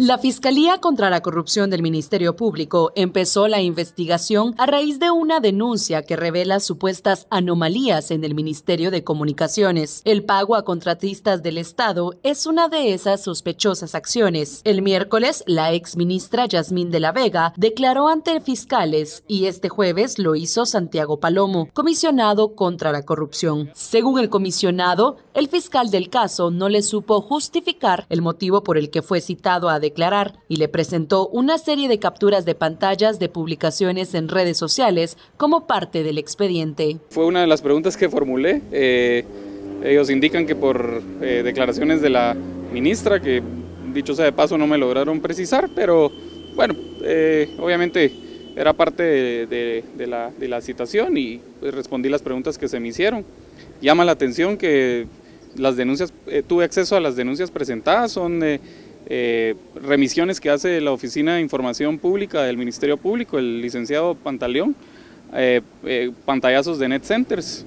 La Fiscalía contra la Corrupción del Ministerio Público empezó la investigación a raíz de una denuncia que revela supuestas anomalías en el Ministerio de Comunicaciones. El pago a contratistas del Estado es una de esas sospechosas acciones. El miércoles, la exministra Yasmín de la Vega declaró ante fiscales y este jueves lo hizo Santiago Palomo, comisionado contra la corrupción. Según el comisionado, el fiscal del caso no le supo justificar el motivo por el que fue citado a declarar y le presentó una serie de capturas de pantallas de publicaciones en redes sociales como parte del expediente. Fue una de las preguntas que formulé. Eh, ellos indican que por eh, declaraciones de la ministra, que dicho sea de paso no me lograron precisar, pero bueno, eh, obviamente era parte de, la, de la citación y pues, respondí las preguntas que se me hicieron. Llama la atención que las denuncias, tuve acceso a las denuncias presentadas, son de eh, remisiones que hace la Oficina de Información Pública del Ministerio Público, el licenciado Pantaleón, eh, eh, pantallazos de net centers.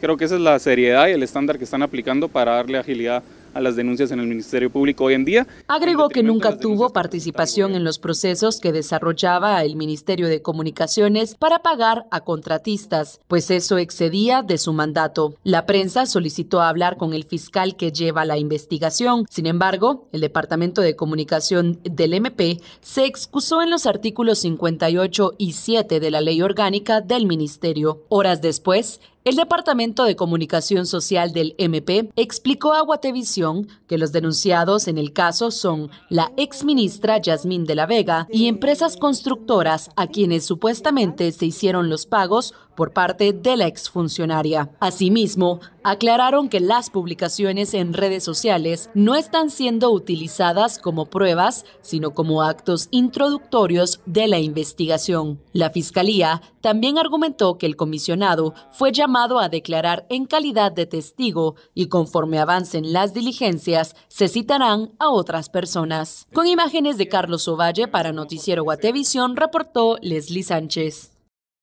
Creo que esa es la seriedad y el estándar que están aplicando para darle agilidad las denuncias en el Ministerio Público hoy en día. Agregó que nunca tuvo participación en los procesos que desarrollaba el Ministerio de Comunicaciones para pagar a contratistas, pues eso excedía de su mandato. La prensa solicitó hablar con el fiscal que lleva la investigación. Sin embargo, el Departamento de Comunicación del MP se excusó en los artículos 58 y 7 de la Ley Orgánica del Ministerio. Horas después, el Departamento de Comunicación Social del MP explicó a Guatevisión que los denunciados en el caso son la exministra Yasmín de la Vega y empresas constructoras a quienes supuestamente se hicieron los pagos por parte de la exfuncionaria. Asimismo, aclararon que las publicaciones en redes sociales no están siendo utilizadas como pruebas, sino como actos introductorios de la investigación. La Fiscalía también argumentó que el comisionado fue llamado a declarar en calidad de testigo y conforme avancen las diligencias, se citarán a otras personas. Con imágenes de Carlos Ovalle para Noticiero Guatevisión, reportó Leslie Sánchez.